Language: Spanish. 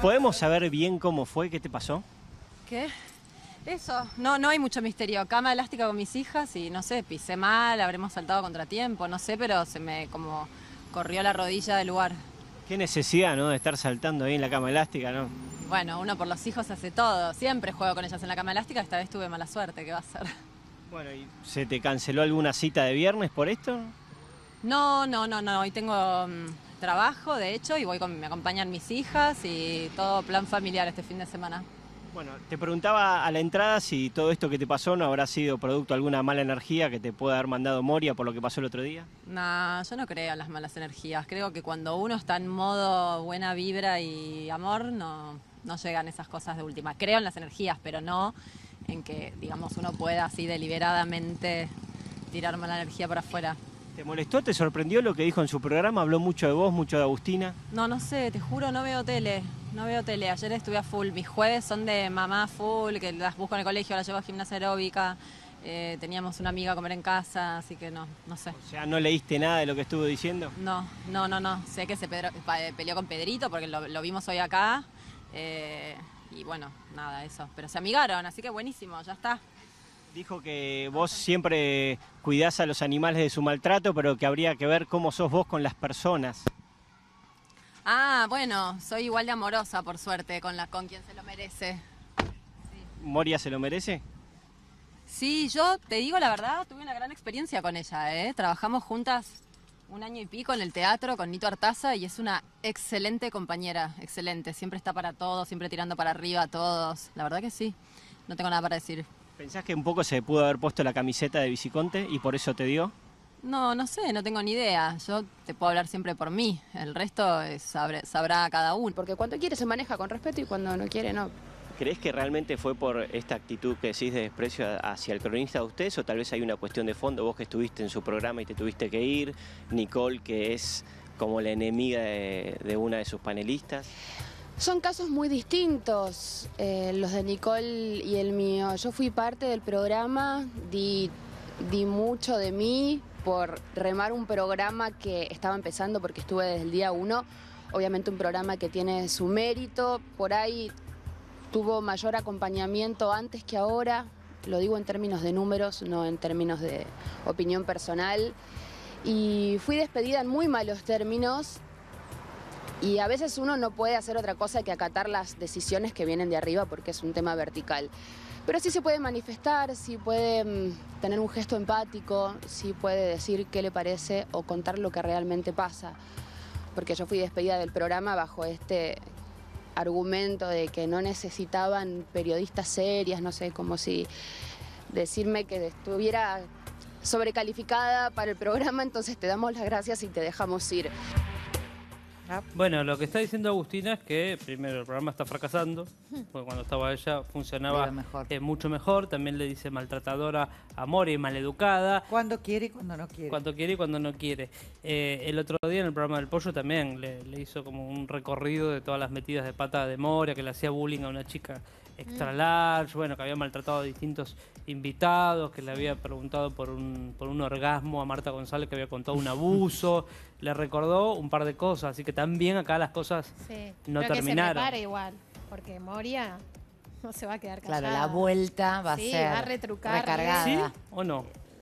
¿Podemos saber bien cómo fue? ¿Qué te pasó? ¿Qué? Eso, no, no hay mucho misterio. Cama elástica con mis hijas y no sé, pisé mal, habremos saltado contratiempo, no sé, pero se me como corrió la rodilla del lugar. Qué necesidad, ¿no? De estar saltando ahí en la cama elástica, ¿no? Bueno, uno por los hijos hace todo. Siempre juego con ellas en la cama elástica, esta vez tuve mala suerte, ¿qué va a ser? Bueno, ¿y se te canceló alguna cita de viernes por esto? No, no, no, no. Hoy tengo mm, trabajo, de hecho, y voy con, me acompañan mis hijas y todo plan familiar este fin de semana. Bueno, te preguntaba a la entrada si todo esto que te pasó no habrá sido producto de alguna mala energía que te pueda haber mandado Moria por lo que pasó el otro día. No, yo no creo en las malas energías. Creo que cuando uno está en modo buena vibra y amor, no, no llegan esas cosas de última. Creo en las energías, pero no en que, digamos, uno pueda así deliberadamente tirar mala energía para afuera. ¿Te molestó? ¿Te sorprendió lo que dijo en su programa? ¿Habló mucho de vos, mucho de Agustina? No, no sé, te juro, no veo tele. No veo tele. Ayer estuve a full. Mis jueves son de mamá full, que las busco en el colegio, las llevo a gimnasia aeróbica. Eh, teníamos una amiga a comer en casa, así que no, no sé. O sea, ¿no leíste nada de lo que estuvo diciendo? No, no, no, no. Sé que se eh, peleó con Pedrito porque lo, vimos hoy acá. Eh, y bueno, nada, eso. Pero se amigaron, así que buenísimo, ya está. Dijo que vos siempre cuidás a los animales de su maltrato, pero que habría que ver cómo sos vos con las personas. Ah, bueno, soy igual de amorosa, por suerte, con, la, con quien se lo merece. ¿Moria se lo merece? Sí, yo te digo la verdad, tuve una gran experiencia con ella. ¿eh? Trabajamos juntas un año y pico en el teatro con Nito Artaza y es una excelente compañera, excelente. Siempre está para todos, siempre tirando para arriba a todos. La verdad que sí, no tengo nada para decir. ¿Pensás que un poco se pudo haber puesto la camiseta de Viciconte y por eso te dio? No, no sé, no tengo ni idea. Yo te puedo hablar siempre por mí. El resto sabrá, cada uno. Porque cuando quiere se maneja con respeto y cuando no quiere no. ¿Crees que realmente fue por esta actitud que decís de desprecio hacia el cronista de ustedes o tal vez hay una cuestión de fondo? Vos que estuviste en su programa y te tuviste que ir, Nicole que es como la enemiga de una de sus panelistas. Son casos muy distintos eh, los de Nicole y el mío. Yo fui parte del programa, di, di, mucho de mí por remar un programa que estaba empezando porque estuve desde el día uno. Obviamente un programa que tiene su mérito, por ahí tuvo mayor acompañamiento antes que ahora, lo digo en términos de números, no en términos de opinión personal. Y fui despedida en muy malos términos y a veces uno no puede hacer otra cosa que acatar las decisiones que vienen de arriba porque es un tema vertical. Pero sí se puede manifestar, sí puede mm, tener un gesto empático, sí puede decir qué le parece o contar lo que realmente pasa. Porque yo fui despedida del programa bajo este argumento de que no necesitaban periodistas serias, no sé, como si decirme que estuviera sobrecalificada para el programa, entonces te damos las gracias y te dejamos ir. Bueno, lo que está diciendo Agustina es que primero el programa está fracasando, porque cuando estaba ella funcionaba eh, mucho mejor, también le dice maltratadora, a amor y maleducada. Cuando quiere y cuando no quiere. Cuando quiere y cuando no quiere. Eh, el otro día en el programa del pollo también le, le, hizo como un recorrido de todas las metidas de pata de Moria, que le hacía bullying a una chica extra large, bueno, que había maltratado a distintos invitados, que le había preguntado por un, por un orgasmo a Marta González, que había contado un abuso, le recordó un par de cosas, así que también acá las cosas no terminaron. Que se igual, porque Moria no se va a quedar callada. Claro, la vuelta va a ser va a retrucar. ¿Sí o no?